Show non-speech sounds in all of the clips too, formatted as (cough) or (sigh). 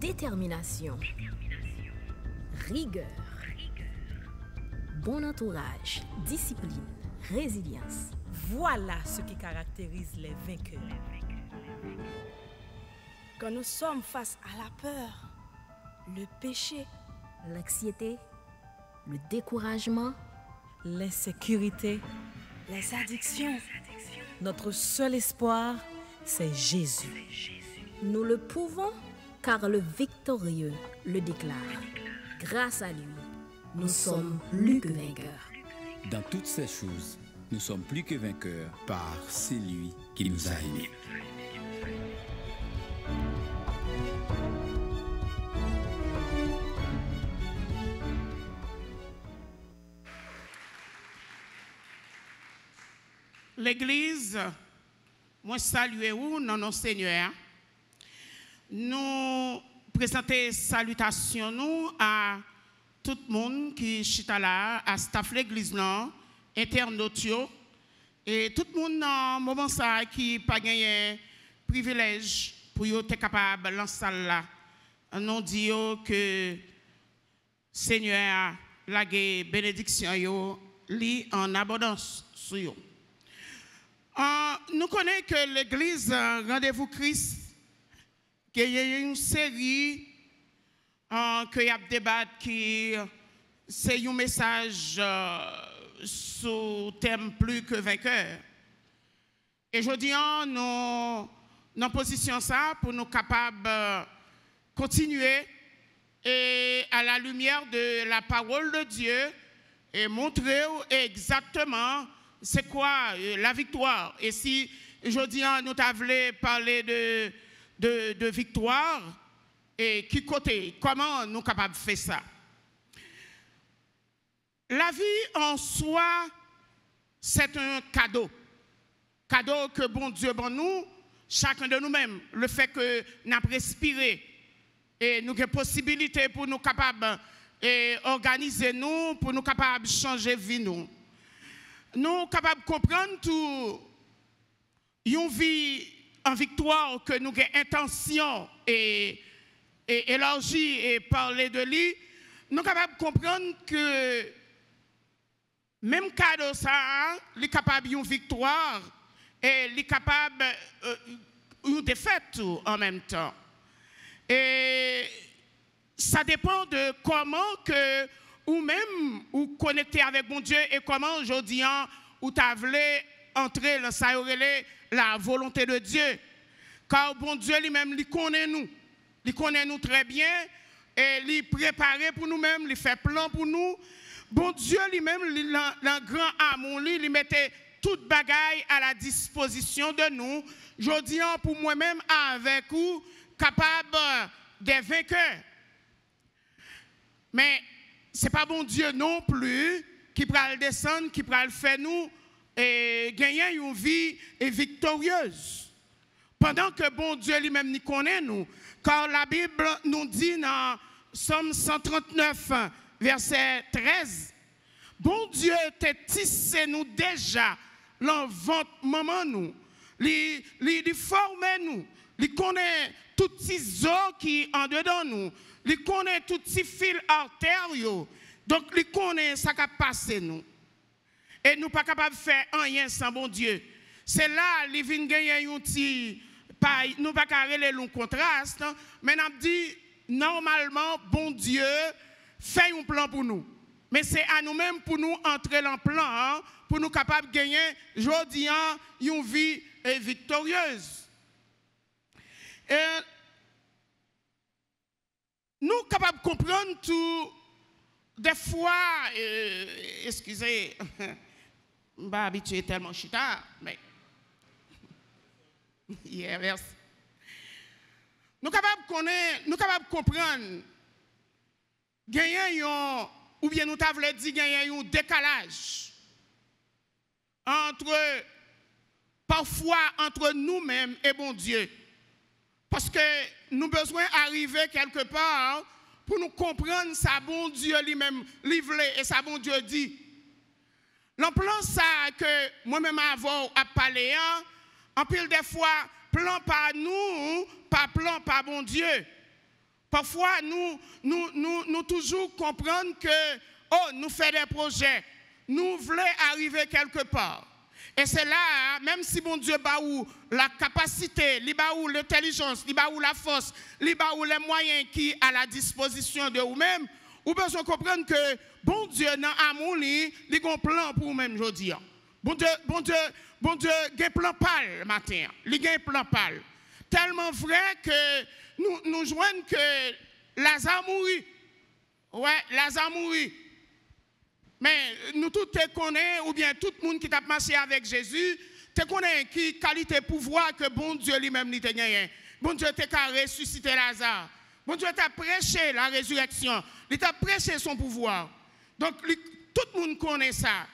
détermination, rigueur, bon entourage, discipline, résilience. Voilà ce qui caractérise les vainqueurs. Quand nous sommes face à la peur, le péché, l'anxiété, le découragement, l'insécurité, les addictions, notre seul espoir, c'est Jésus. Nous le pouvons car le victorieux le déclare. Grâce à lui, nous, sommes plus que vainqueurs. Dans toutes ces choses, nous sommes plus que vainqueurs par celui qui nous a aimés. L'Église, moi saluez ou non non, Seigneur nous présenter salutations à tout le monde qui chita là, à staff l'église là, et tout le monde dans moment ça qui pas gagné privilège pour être capable dans salle là. Nous disons que Seigneur la bénédiction yo li en abondance sur yo. Euh, nous connaissons que l'église euh, rendez-vous Christ qu'il y a une série hein, que y a débat qui c'est un message sur euh, sous thème plus que vainqueur. Et je dis, en hein, nous, nous position ça pour nous capables de euh, continuer et à la lumière de la parole de Dieu et montrer exactement c'est quoi euh, la victoire. Et si je dis, hein, nous voulez parlé de de, victoire et qui côté, comment nous sommes capables de faire ça. La vie en soi, c'est un cadeau. Cadeau que bon Dieu, bon nous, chacun de nous-mêmes, le fait que nous avons respiré et nous avons possibilité pour nous capables et organiser nous, pour nous capables changer vie nous. Nous capables de comprendre tout une vie en victoire que nous avons intention et, et élargie et parler de lui, nous sommes capables de comprendre que même cadeau ça, il est capable une victoire et il est capable euh, une défaite en même temps. Et ça dépend de comment que ou même ou connecter avec mon Dieu et comment aujourd'hui hein, ou t'avez entrer dans la volonté de Dieu. Car bon Dieu lui-même, il connaît nous. Il connaît nous très bien et il prépare pour nous-mêmes, il fait plan pour nous. Bon Dieu lui-même, dans grand amour, il mettait toute bagaille à la disposition de nous. Je dis pour moi-même avec vous, capable de vaincre. Mais ce n'est pas bon Dieu non plus qui va le descendre, qui va le faire nous et gagner une vie et victorieuse. Pendant que bon Dieu lui-même nous connaît nous, car la Bible nous dit dans Psaume 139, verset 13, Bon Dieu te tissé nous déjà ventre nous, il forme nous, il connaît tout ces os qui en dedans nous, il connaît tout ces fils artériaux, donc il connaît ça qui a passé nous. Et nous pas capables de faire rien sans bon Dieu. C'est là, les vins gagnent un petit, nous pas carré les longs contrastes, hein. mais nous dit, normalement, bon Dieu fait un plan pour nous. Mais c'est à nous-mêmes pour nous entrer dans le plan, hein, pour nous capables de gagner, aujourd'hui, hein, une vie euh, victorieuse. Et nous capables de comprendre tout, des fois, euh, excusez, (laughs) Je suis habitué tellement, chita, mais. (laughs) Yeah, merci. Nous sommes nous capables de comprendre. ou bien nous avons dit, gagnons un décalage entre, parfois, entre nous-mêmes et bon Dieu. Parce que nous avons besoin d'arriver quelque part pour nous comprendre ça bon Dieu lui-même, livré et ça bon Dieu dit. L'on plan ça que moi-même avant à parler, hein, en pile des fois, plan par nous, pas plan par bon Dieu. Parfois, nous, nous, nous, nous toujours comprendre que, oh, nous faisons des projets, nous voulons arriver quelque part. Et c'est là, même si bon Dieu où la capacité, l'intelligence, la force, les moyens qui à la disposition de vous-même, ou besoin comprendre que bon Dieu dans amour il a un plan pour même aujourd'hui. Hein. Bon Dieu, bon Dieu, bon Dieu, a un plan pâle matin. Il a un plan Tellement vrai que nous nous joignons que Lazare mourut. Ouais, Lazare mourut. Mais nous tous te connaissons, ou bien tout le monde qui t'a marché avec Jésus, te connaît qui qualité pouvoir que bon Dieu lui-même n'était rien Bon Dieu t'a ressuscité Lazare. Bon Dieu t'a prêché la résurrection. Il t'a prêché son pouvoir. Donc, tout le monde connaît ça.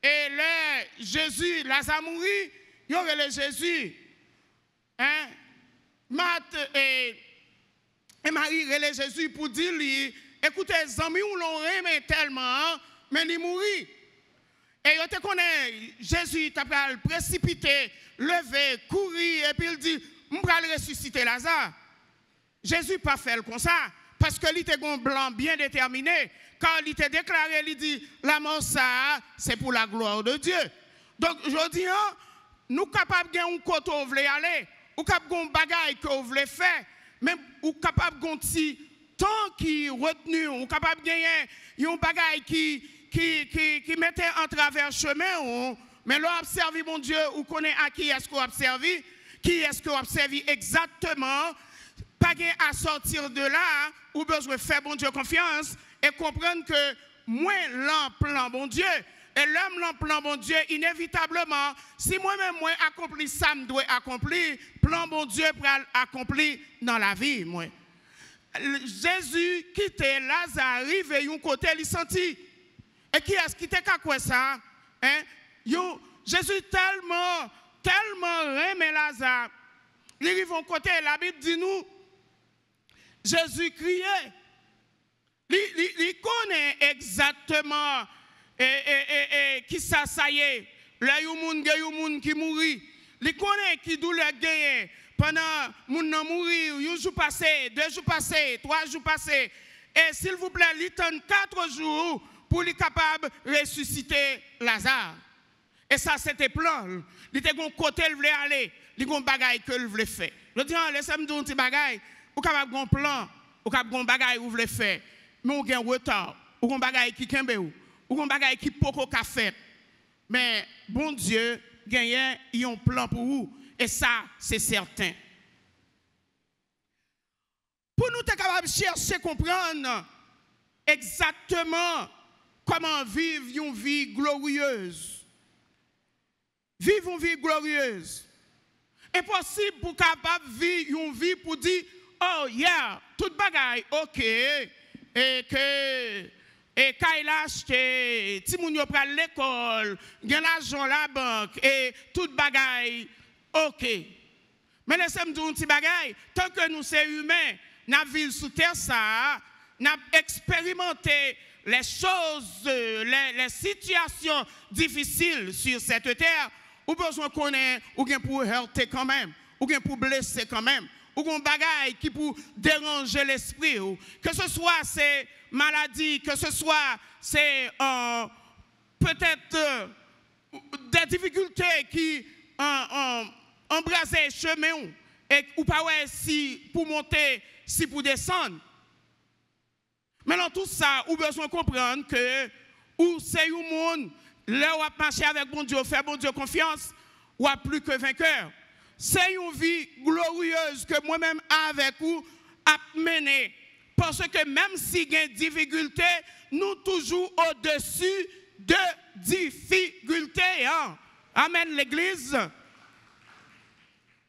Et là, Jésus, Lazare mourit, il y aurait le Jésus. Hein? Marie, et, et Marie le Jésus pour dire écoutez, les amis, on l'ont tellement, hein, mais il mourit. Et il te connaît, Jésus t'a précipité, levé, courir, et puis il dit, je vais ressusciter Lazare. Jésus pas fait comme ça, parce que était blanc bien déterminé. Quand il était déclaré, il dit, la mort ça, c'est pour la gloire de Dieu. Donc, je dis, hein, nous capables de un côté où voulez aller, ou capables de bagaille que vous voulez faire, même ou capables de tant temps qui retenu, ou capables de gagner un choses qui, qui, qui, qui mettait en travers chemin, mais mais avons servi mon Dieu, ou connaît à qui est-ce qu'on servi qui est-ce qu'on servi exactement, pas à sortir de là, ou besoin de faire bon Dieu confiance et comprendre que moins l'en bon Dieu. Et l'homme l'en plan bon Dieu, inévitablement, si moi-même moi accompli ça, me doit accomplir, plan bon Dieu pour accomplir dans la vie, moi. Jésus quittait Lazare, et un côté, il sentit. Et qui est-ce qui était quoi ça? Hein? you Jésus tellement, tellement aimait Lazare. Il arrive un côté, la Bible dit nous, Jésus criait. Il connaît exactement et, et, qui ça, ça y est. Le youn, qui mourit. Il connaît qui douleur gagne pendant moun nan mouri, un jour passé, deux jours passés, trois jours passés. Et s'il vous plaît, il tente quatre jours pour lui capable de ressusciter Lazare. Et ça, c'était plan. Il était un côté, il voulait aller. Il y a un qu'il voulait faire. Je dis, laissez-moi dire un petit ou capable un plan, ou capable un bagage ou voulez faire, mais ou un retard, ou un bagage qui kembe ou, ou un bagage qui poko ka fait. Mais bon Dieu, gagne y un plan pour vous et ça c'est certain. Pour nous être capable de chercher comprendre exactement comment vivre une vie glorieuse. Vivre une vie glorieuse. Impossible pour capable vivre une vie pour dire oh yeah, tout bagay, ok, et que et ka il achete, ti moun yo l'école, gen l'argent, la banque, et tout bagaille, ok. Mais nous sommes dire un petit bagay, Tant que nous humains humains, n'a sous terre terre nous avons expérimenté les choses, les, situations difficiles sur cette terre, ou besoin qu'on ait, ou bien pour heurter quand même, ou bien pour blesser quand même, ou gon bagaille qui pour déranger l'esprit que ce soit ces maladies, que ce soit c'est euh, peut-être euh, des difficultés qui euh, euh embrasent chemin ou, et pas ouais, si pour monter si pour descendre dans tout ça, ou besoin de comprendre que ou c'est un monde, là où marcher avec bon Dieu, faire bon Dieu confiance, ou a plus que vainqueur c'est une vie glorieuse que moi-même avec vous a mené. Parce que même si y a des difficultés, nous toujours au-dessus de difficultés. Hein. Amen l'Église.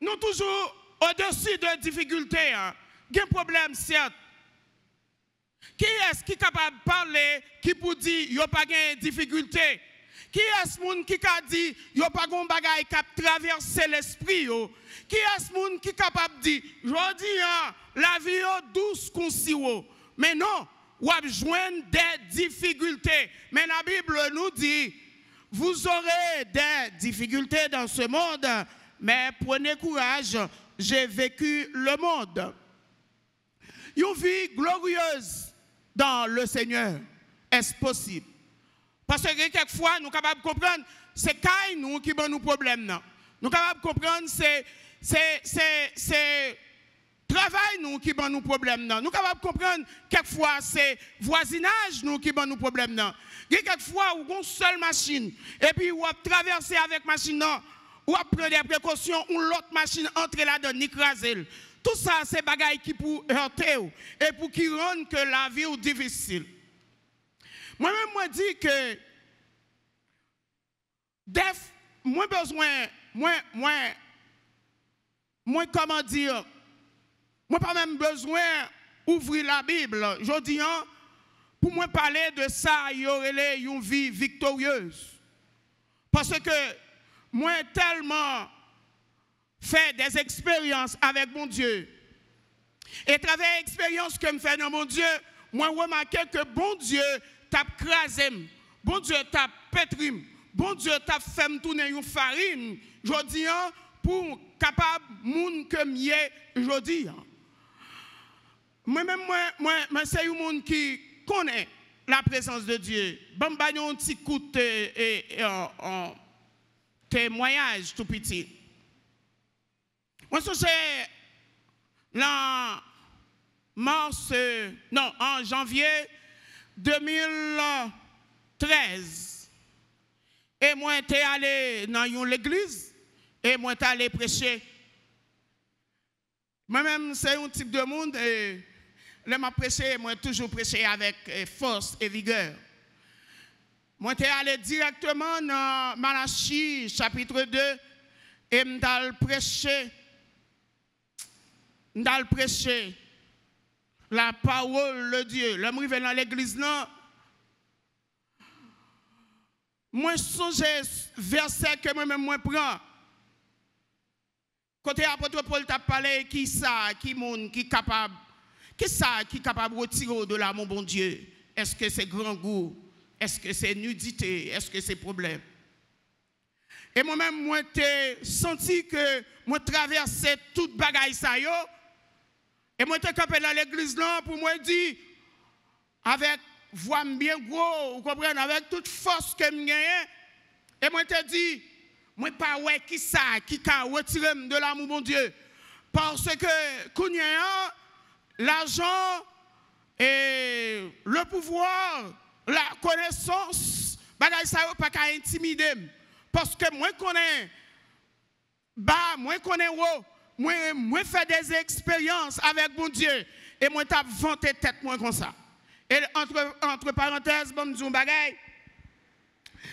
Nous toujours au-dessus de difficultés. Hein. Il y a un problème, certes. Qui est-ce qui est capable de parler, qui peut dire qu'il n'y a pas de difficultés? Qui est-ce qui a dit, a pas gon qui cap traversé l'esprit Qui est-ce qui qui capable dit, jodi hein, la vie est douce comme si Mais non, ou a des difficultés. Mais la Bible nous dit, vous aurez des difficultés dans ce monde, mais prenez courage, j'ai vécu le monde. Une vie glorieuse dans le Seigneur, est-ce possible? Parce que quelquefois, nous sommes capables de comprendre, c'est caille nous qui avons nos problèmes. Nous sommes capables de comprendre, c'est travail nous qui avons nos problèmes. Nous sommes capables de comprendre, quelquefois, c'est voisinage nous qui avons nos problèmes. Il y a quelquefois, on seule machine, et puis on traversé avec machine, ou on pris des précautions, ou l'autre machine entre là-dedans, écraser. Tout ça, c'est choses qui pour heurter, et pour qui rendent que la vie difficile. Moi-même, moi dis que def, moi besoin, moins moins moi comment dire, moi pas même besoin ouvrir la Bible. Je dis, hein, pour moi parler de ça, il y aurait une vie victorieuse. Parce que moi tellement fait des expériences avec mon Dieu. Et travers l'expérience que me fait dans mon Dieu, moi remarqué que bon Dieu t'a crasé, bon Dieu t'a pétri, bon Dieu t'a fait tourner une farine, je dis, pour capable moun que mieux, je dis. Moi-même, moi, moi, moi c'est un monde qui connaît la présence de Dieu. Bon, un petit et de témoignage tout petit. Moi, c'est la mars, non, en janvier 2013, et moi j'étais allé dans l'église et moi j'étais allé prêcher. Moi-même, c'est un type de monde, et le m'a prêché, moi toujours prêché avec eh, force et vigueur. Moi j'étais allé directement dans Malachie chapitre 2, et je prêcher, Je prêcher la parole de Dieu. L'homme vient dans l'église, non. Moi, songe verset que moi-même, moi, prends. Côté apôtre Paul t'a parlé, qui ça, qui monde, qui capable, qui ça, qui capable de retirer de l'amour, mon bon Dieu. Est-ce que c'est grand goût? Est-ce que c'est nudité? Est-ce que c'est problème? Et moi-même, moi, j'ai senti que moi traversais toute bagaille ça, et moi, je suis à l'église là pour moi, dire, avec voix bien gros, vous comprenez, avec toute force que je gagne, et moi, je dis, moi, pas ouais, qui ça, qui a retiré de l'amour, mon Dieu. Parce que, quand l'argent et le pouvoir, la connaissance, ne ça pas intimider. Parce que moi, connais bah, moi, connais moi, moi fait des expériences avec mon Dieu et moi t'as vanté tête moi comme ça. Et entre, entre parenthèses, bon Dieu, bagaille.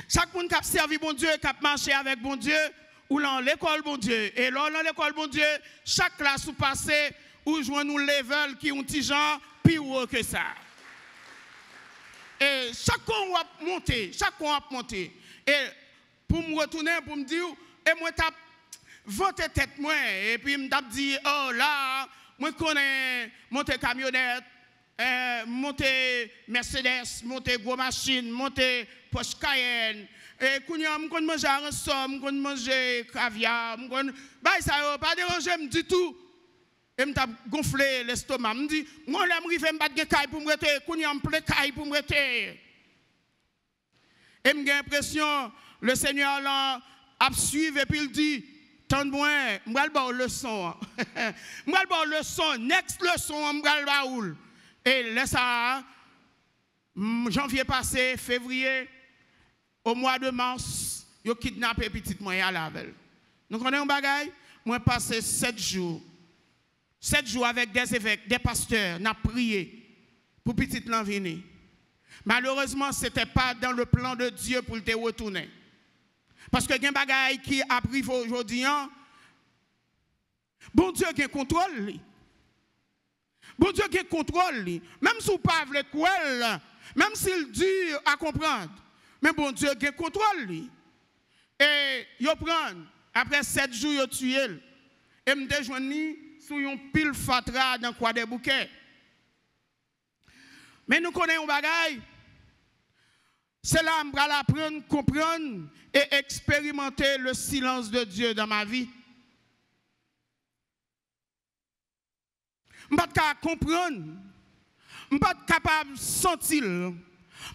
Chaque monde qui a servi bon Dieu, qui a marché avec bon Dieu, ou dans l'école bon Dieu. Et là, dans l'école bon Dieu, chaque classe ou passé, ou joint nous level qui ont petit gens pire que ça. Et chacun a monté, chacun a monté. Et pour me retourner, pour me dire, et moi t'as « Votre tête moi et puis me dit oh là moi connais monter camionnette euh, monter Mercedes, monter gros machine, monter Porsche Cayenne. Et kounya, je manger un somme, je manger caviar, je Bah, ça oh, pas déranger, dérangé du tout. Et je gonflé l'estomac. Je me moi, je me suis battre de caille pour me Kounya, je caille pour me Et j'ai l'impression, le Seigneur l'a a suivi et puis il dit, moi je vais vous leçon. Je vais vous leçon. Next leçon, je vais vous Et là, ça, mm, janvier passé, février, au mois de mars, ils kidnappé petite moyen à lavel. Nous connaissons un bagage? Moi, passé sept jours. Sept jours avec des évêques, des pasteurs, n'a prié pour petite l'envini. Malheureusement, ce n'était pas dans le plan de Dieu pour te retourner. Parce que gen choses qui a aujourd'hui, hein. bon Dieu qui contrôle. Bon Dieu qui contrôle. Même si vous pas même s'il dur à comprendre, mais bon Dieu qui contrôle. Et yo prend, après sept jours, yo tué. Et me déjoigne sous pile fatra dans quoi des bouquets. Mais nous connaissons un c'est là que je apprendre, comprendre et expérimenter le silence de Dieu dans ma vie. Je ne pas comprendre. Je ne peux pas capable de sentir.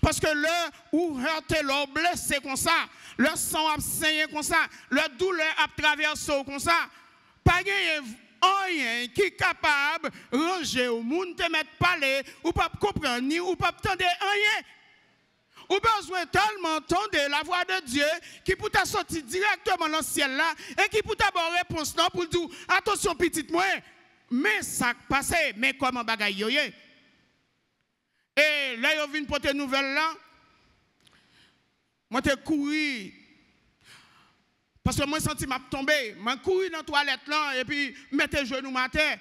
Parce que le ou heurté, le blessé comme ça, le sang a saigné comme ça, le douleur a traversé comme ça, pas rien qui est capable de ranger au monde, te mettre parler, ou pas comprendre, ni ou pas rien. Ou besoin tellement de la voix de Dieu qui peut sortir directement dans le ciel là et qui peut avoir réponse non pour dire attention petite moi mais ça passe mais comment bagaille Et là ils vinn porter nouvelle là moi t'ai couru parce que moi senti m'a tombé, m'a couru dans la toilette là et puis mettez genou à terre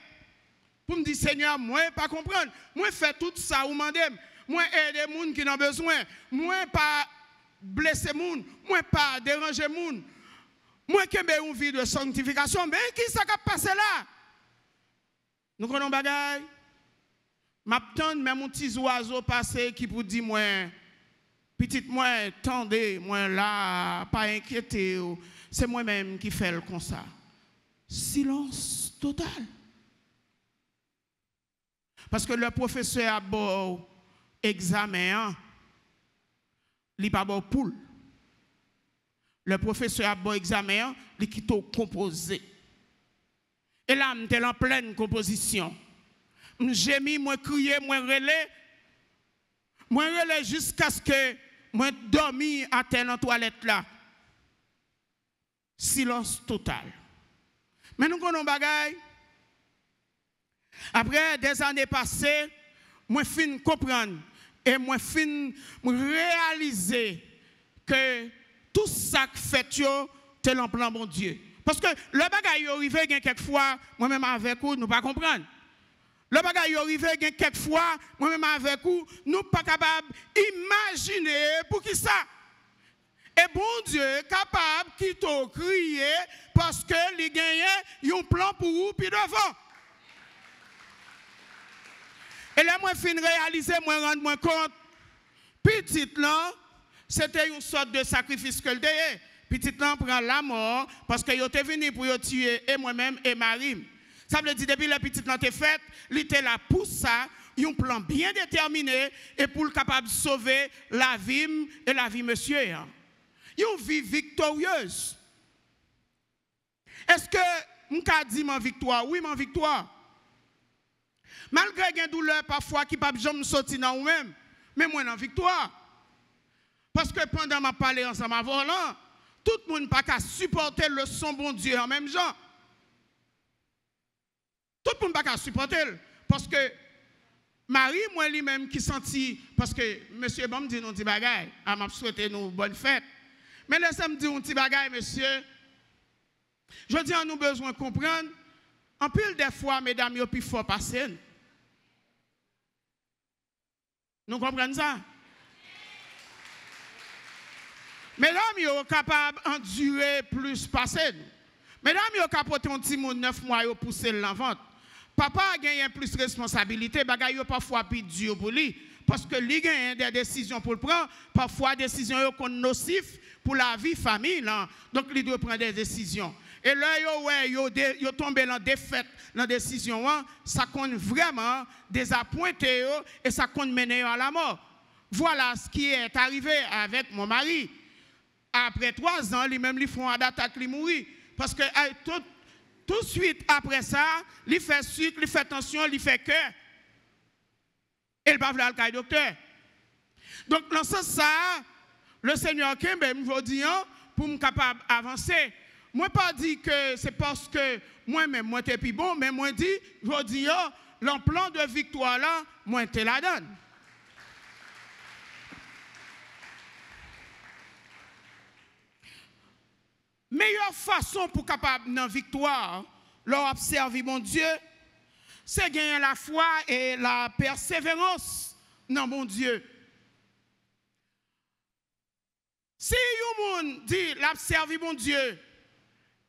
pour me dire Seigneur, moi pas comprendre. Moi fais tout ça ou demandé moi aider les gens qui ont besoin, moi pas blesser les gens, moi pas déranger les gens. Moi qui une vie de sanctification, mais ben, qui ça qui passé là Nous connaissons bagay. mais même un petit oiseau passé qui vous dit moi petite moi tendez moi là, pas ou c'est moi-même qui fais le comme ça. Silence total. Parce que le professeur à beau examen, li pas bon poule. Le professeur a bon examen, li kito composé. Et là, m'étais en pleine composition. J'ai mis, moi crié, moi relais. Moi relais jusqu'à ce que moi dormi à terre en toilette là. Silence total. Mais nous connaissons bagaille. Après des années passées, moi fin comprendre et moi, fin, réaliser que tout ça que fait, c'est plan mon Dieu. Parce que le bagage est quelquefois, moi-même avec vous, nous ne comprenons pas. Le bagage est arrivé quelquefois, moi-même avec vous, nous ne pas capables d'imaginer pour qui ça. Et bon Dieu est capable de crier parce que les gagnants ont un plan pour vous puis devant. Et là, moins fin réaliser, moi, rendre moins compte. Petite là, c'était une sorte de sacrifice que le La Petite là, prend la mort parce qu'il était venu pour tuer et moi-même et Marie. Ça veut dire, depuis la petite là, est faite, il était là pour ça, un plan bien déterminé et pour le capable de sauver la vie et la vie monsieur. Une hein. vie victorieuse. Est-ce que, m'ka dit ma victoire? Oui, ma victoire. Malgré une douleur parfois qui pas jamais sortir dans nous-mêmes, mais moi en victoire. Parce que pendant ma parler ensemble m'a tout le monde pas qu'à supporter le son bon Dieu en même temps. Tout le monde pas qu'à supporter parce que Marie moi lui-même qui sentit parce que monsieur bon dit nous dit bagaille, Elle ah, m'a souhaité nous bonne fête. Mais laissez-moi dire un petit bagaille monsieur. Je dis, on nous besoin de comprendre. En plus, des fois, mesdames, il y a plus fort passer. Nous comprenons ça? Mesdames, l'homme est capable d'endurer plus passé. Mesdames, l'homme est capable de petit monde 9 mois pour pousser l'invente. Papa a gagné plus de responsabilité, bagaille parfois plus dur pour lui. Parce que lui gagné des décisions pour le prendre, parfois des décisions qui sont nocives pour la vie famille. Donc, il doit prendre des décisions. Et là, yo, yo, tomber dans la défaite, dans la décision, hein. ça compte vraiment désappointer et ça compte mener à la mort. Voilà ce qui est arrivé avec mon mari. Après trois ans, lui-même, lui font un attaque, lui mourit. Parce que tout, tout de suite après ça, il fait sucre, il fait tension, il fait cœur. Et il va à le docteur. Donc, dans ce sens, le Seigneur Kembe me dit hein, pour me capable d'avancer. Moi pas dit que c'est parce que moi-même, moi t'es plus bon, mais moi dit, je dis, oh, l'en de victoire là, moi te la donne. Meilleure façon pour capable dans victoire, leur observer mon Dieu, c'est gagner la foi et la persévérance dans mon Dieu. Si vous dit l'observer mon Dieu,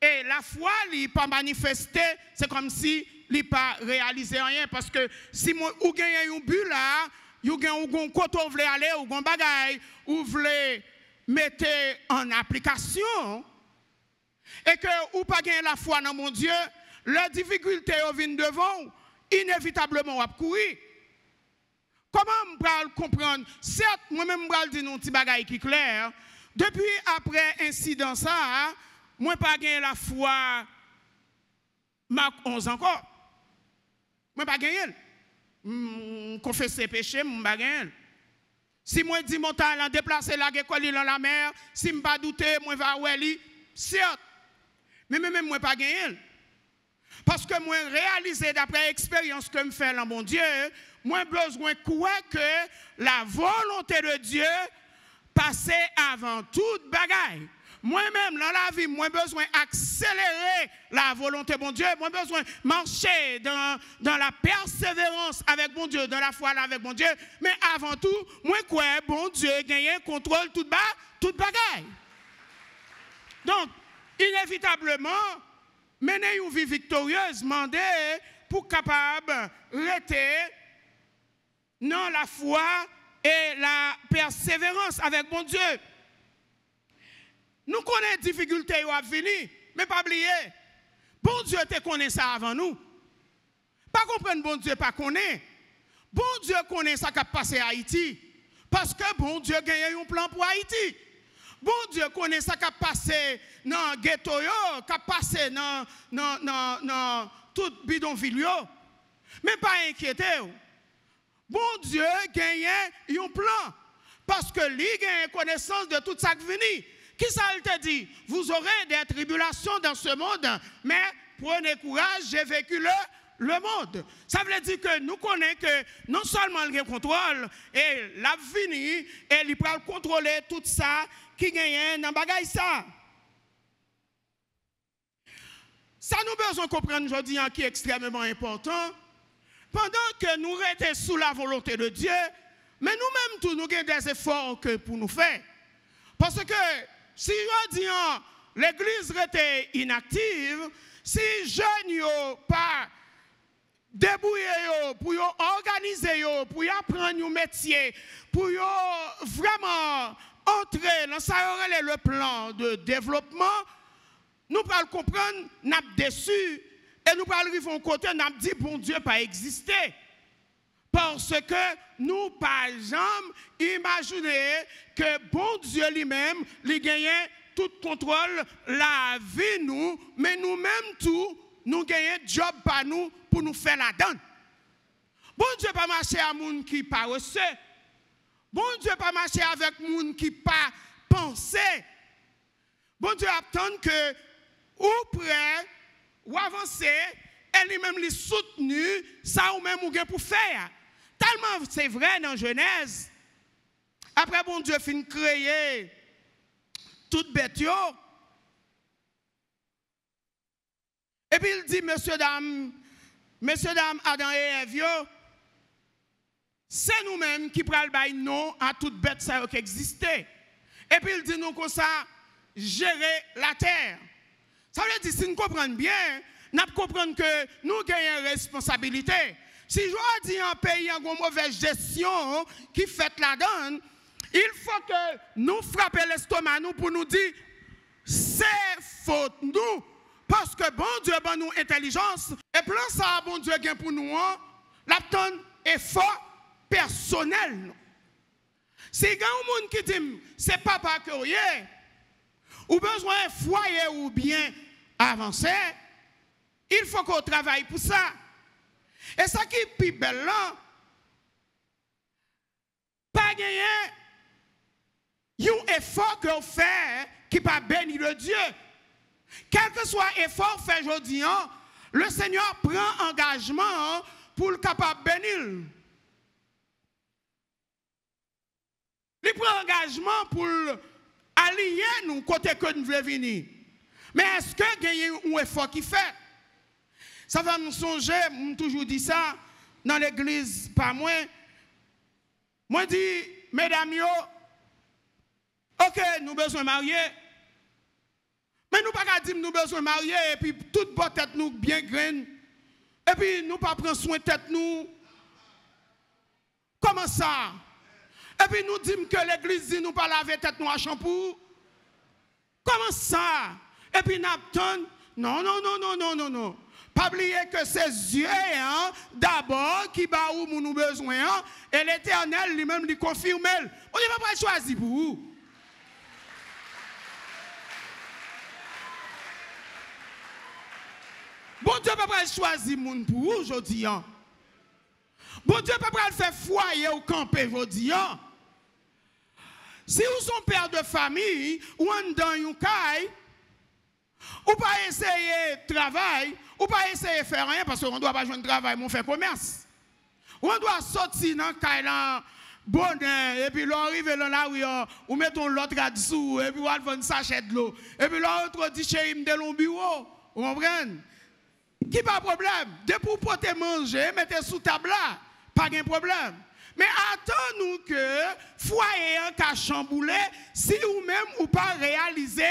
et la foi, il n'est pas manifesté, c'est comme si il pas réalisé rien. Parce que si vous avez un but là, vous avez un côté où vous voulez aller, ou un choses, vous voulez mettre en application, et que vous pas la foi dans mon Dieu, la difficulté vient devant inévitablement vous courir. Comment le comprendre Certes, moi-même, je dire un petit chose qui est clair. Depuis après incident, ça, moi, pas gagné la foi, Marc 11 encore. Moi, pas gagné. Confesser péché, moi, pas gagné. Si je dis mon talent déplacé la dans la mer, si me pas douter, moi va où elle certes. Mais même moi pas gagné. Parce que moi réalisé d'après l'expérience que me fait dans mon Dieu, moi besoin croire que la volonté de Dieu passe avant toute bagaille. Moi-même, dans la vie, moi besoin accélérer la volonté, de mon Dieu. Moi besoin marcher dans, dans la persévérance avec mon Dieu, dans la foi avec mon Dieu. Mais avant tout, moi quoi, bon Dieu, gagner contrôle tout bas, toute bagaille. Donc, inévitablement, mener une vie victorieuse, demander pour capable rester dans la foi et la persévérance avec mon Dieu. Nous connaissons les difficultés qui sont mais pas oublier. Bon Dieu te connaît ça avant nous. Pas comprendre bon Dieu pas connaît. Bon Dieu connaît ça qui a passé à Haïti. Parce que bon Dieu a un plan pour Haïti. Bon Dieu connaît ça qui a passé dans le ghetto, qui a passé dans, dans, dans, bidonville. Mais pas inquiétez-vous. Bon Dieu a un plan. Parce que lui a une connaissance de tout ça qui vient. Qui ça te dit Vous aurez des tribulations dans ce monde, mais prenez courage, j'ai vécu le, monde. Ça veut dire que nous connaissons que non seulement le contrôle, et l'avenir, et il peut contrôler tout ça qui gagne dans bagaille ça. Ça nous besoin de comprendre aujourd'hui qui est extrêmement important. Pendant que nous restons sous la volonté de Dieu, mais nous-mêmes, nous avons des efforts que pour nous faire. Parce que si hein, l'église était inactive, si les jeunes pas débrouiller pour organiser pour apprendre un métier, pour vraiment entrer dans le plan de développement, nous allons comprendre, nous sommes déçus et nous allons arriver à côté, nous dit bon Dieu pas exister. Parce que nous, pas jamais imaginer que bon Dieu lui-même, lui gagnait tout contrôle, la vie nous, mais nous-mêmes tout, nous gagnons job par nous pour nous faire la donne. Bon Dieu pas marcher à monde qui pas Bon Dieu pas marcher avec monde qui pas penser. Bon Dieu attend que ou prêt ou avancer, elle lui-même lui soutenu ça ou même ou pour faire. Tellement c'est vrai dans Genèse, après bon Dieu de créer toute bête et puis il dit, monsieur, dame, monsieur, dame, Adam et Ève c'est nous-mêmes qui prenons le nom à toute bête qui existait. Et puis il dit nous comme ça, gérer la terre. Ça veut dire, si nous comprenons bien, nous comprenons que nous avons une responsabilité. Si je dis un pays en une mauvaise gestion qui fait la donne, il faut que nous frappions l'estomac nous pour nous dire c'est faute nous. Parce que bon Dieu, bon nous intelligence, et plan ça, bon Dieu, gain pour nous, hein, la effort personnel. Si il y a un monde qui dit, c'est papa que vous ou besoin un foyer ou bien avancer, il faut qu'on travaille pour ça. Et ce qui est plus belle pas gagné, a un effort que vous hein, qui pas béni le Dieu. Quel que soit l'effort fait aujourd'hui, hein, le Seigneur prend engagement hein, pour le capable bénir. Il prend engagement pour allier nous côté que nous voulons venir. Mais est-ce que y a un effort qui fait? Ça va me songer, je toujours dit ça, dans l'église, pas moins. Moi, je dis, mesdames, ok, nous besoin marier. Mais nous pas dire nous besoin marier et puis toute bonne tête nous bien graine. Et puis nous pas prendre soin de tête nous. Comment ça? Et puis nous disons que l'église dit nous pas laver tête nous à shampoo. Comment ça? Et puis nous Non, non, non, non, non, non, non. Pas oublier que c'est yeux, hein, d'abord, qui bat où nous besoin, hein, et l'éternel lui-même lui confirme. On ne va pas choisir pour vous. Bon Dieu ne peut pas choisir moun pour vous aujourd'hui. Hein. Bon Dieu ne peut pas faire foyer au camper aujourd'hui. Si vous êtes père de famille ou en dans une caille, ou pas essayer de travailler, ou pas essayer de faire rien parce qu'on ne doit pas jouer un travail, on fait commerce. on doit sortir dans le bonne, et puis l'on arrive là où on ou l'autre à dessous, et puis on va sachet de l'eau. Et puis l'autre dit, il me de bureau. Vous comprenez? Qui pas problème? De pour porter manger, mettre sous table là. Pas de problème. Mais attends-nous que foyer un cas chamboulé si vous-même ou pas réaliser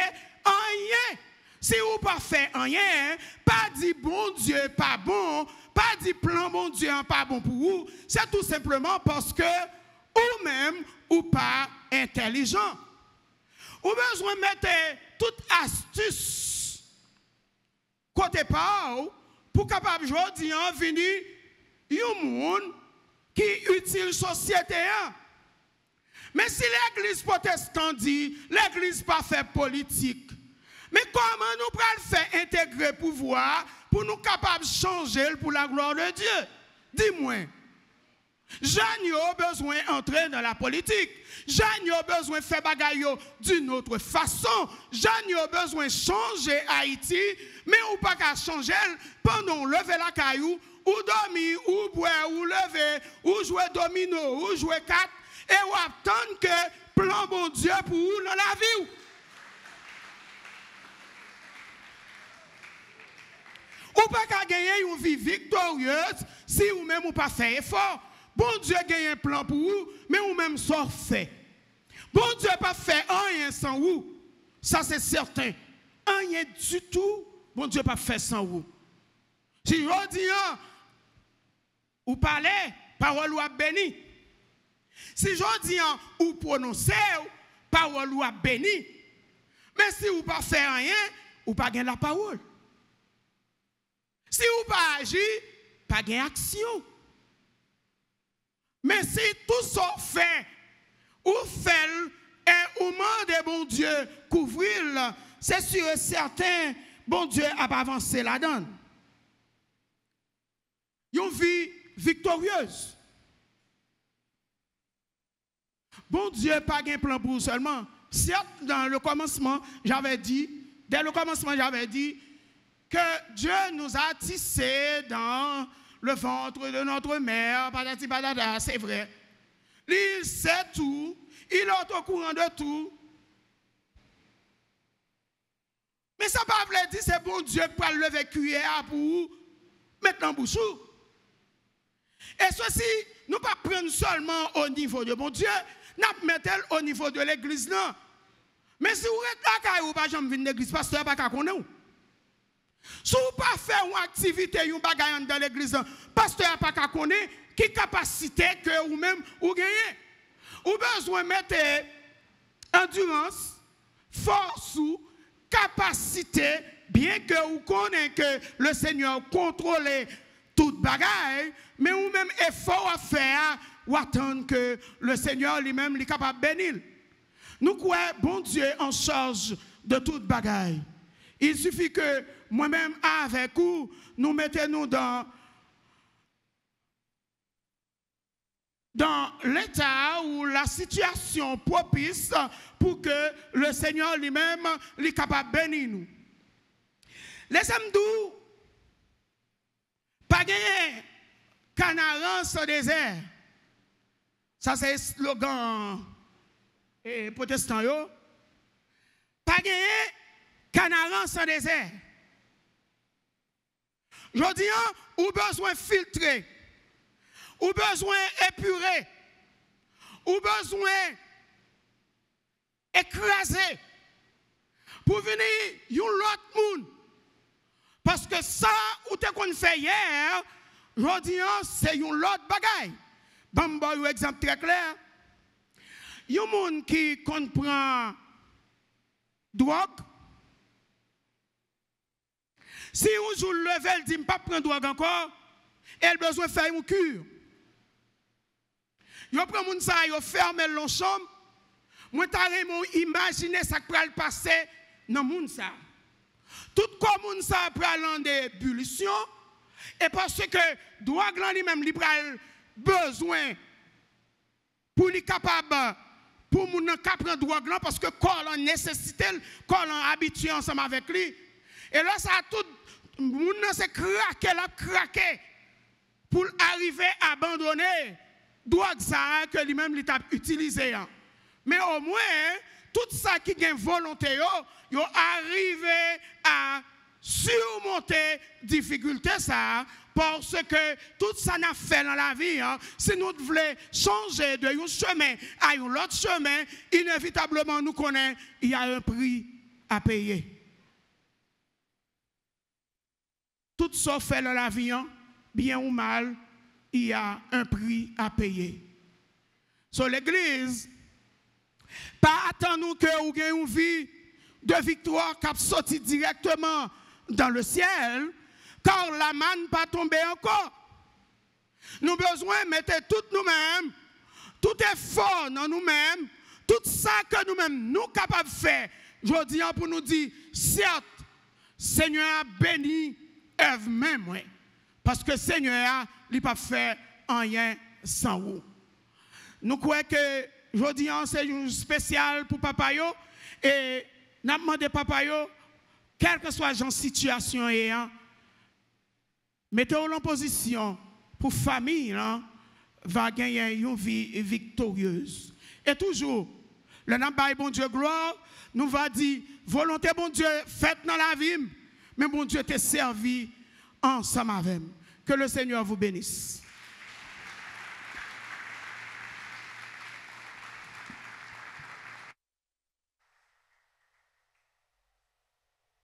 rien. Si ou ne faites rien, hein? pas dit bon Dieu pas bon, pas dit plan bon Dieu hein, pas bon pour vous, c'est tout simplement parce paske ou mèm ou pa intelligent. Ou besoin mette toute astuce côté pa pour pou kapab il y vini yon moun qui util la société. Hein? Mais si l'Église protestant dit l'Église pas fè politique, mais comment nous pouvons faire intégrer le pouvoir pour nous capables de changer pour la gloire de Dieu Dis-moi. n'ai ont besoin d'entrer dans la politique. n'ai ont besoin de faire bagaille d'une autre façon. n'ai ont besoin de changer Haïti, mais ou pas qu'à changer pendant lever la caillou, ou dormir, ou boire, ou lever, ou jouer domino, ou jouer quatre, et ou attendre que plan de Dieu pour dans la vie. Ou pas qu'à gagner une vie victorieuse si ou même ou pas fait effort. Bon Dieu gagne un plan pour vous, mais vous même sort fait. Bon Dieu pas fait rien sans vous. Ça c'est certain. Rien du tout, bon Dieu pas fait sans vous. Si je dis, hein, ou parlez, parole ou a béni. Si je dis, hein, ou prononcez, parole ou a béni. Mais si vous ne faites rien, vous ne pas la parole. Si vous pas agi, pas d'action. Mais si tout ça fait, ou fait, et ou des bon Dieu, couvrir, c'est sûr et certain, bon Dieu a pas avancé la donne. Une vie victorieuse. Bon Dieu, pas d'un plan pour seulement. Certes, dans le commencement, j'avais dit, dès le commencement, j'avais dit, que Dieu nous a tissés dans le ventre de notre mère, patati patata, c'est vrai. Il sait tout, il est au courant de tout. Mais ça ne veut pas dire c'est bon Dieu pour lever cuillère pour mettre dans bouchou. Et ceci, nous ne pas seulement au niveau de bon Dieu, nous mettons au niveau de l'église. Mais si vous êtes là, vous ne pouvez pas venir l'église, pasteur, pas qu'on est si vous pas faire une activité, une bagaille dans l'église, le pasteur n'a pas qu'à connaître qui capacité que vous même ou gagnez. Ou besoin de mettre endurance, force ou capacité, bien que vous connaissez que le Seigneur contrôle toute bagaille, mais ou même effort à faire ou attendre que le Seigneur lui-même soit capable de bénir. Nous croyons bon Dieu en charge de toute bagaille. Il suffit que moi-même avec vous, nous mettons nous dans, dans l'état ou la situation propice pour que le Seigneur lui-même soit capable de bénir nous. Les hommes pas gagner, canarans au désert. Ça c'est le slogan eh, protestant yo. Pas gagner, désert dis, an, ou besoin filtrer, ou besoin épuré, ou besoin écrasé pour venir yon l'autre monde Parce que ça ou te qu'on fait hier, dis c'est yon lot bagay. Bamba un exemple très clair. Yon gens qui comprend drogue, si un jour levé, elle dit, pas prendre drogue encore, elle a besoin de faire une cure. Yo prend moun sa, yo ferme l'on chambre. Moi t'arrête imagine imaginer ça qui se passer dans moun sa. Tout comme moun sa pral en ébullition et parce que drogue là lui-même li pral besoin pour être capable pour moun nan ka prendre drogue parce que corps en nécessité, corps en habitué ensemble avec lui. Et là, ça a tout. Moun nan se craqué la Pour arriver à abandonner drogue ça hein, que lui-même l'a utilisé. Hein. Mais au moins, hein, tout ça qui est volonté, yo arrivé à surmonter difficulté ça parce que tout ça n'a fait dans la vie si nous voulons changer de chemin à un autre chemin inévitablement nous connaissons il y a un prix à payer Tout ce fait dans la vie, bien ou mal, il y a un prix à payer. Sur l'Église, pas attendre que vous ayez une vie de victoire qui sorti directement dans le ciel, car la manne pas tombée encore. Nous besoin de mettre tout nous-mêmes, tout effort dans nous-mêmes, tout ça que nous-mêmes nous capables de faire. Je dis pour nous dire, certes, Seigneur a béni œuvre même, Parce que Seigneur, il n'a pas fait rien sans vous. Nous croyons que aujourd'hui, hein, c'est un jour spécial pour papa yo, et nous demandons papa yo, quelle que soit la situation, hein, mettez-vous en position pour la famille hein, va gagner une vie victorieuse. Et toujours, le nom de bon Dieu gloire, nous va dire, volonté bon Dieu, faites dans la vie. Mais mon Dieu, t'est servi en avec. Que le Seigneur vous bénisse.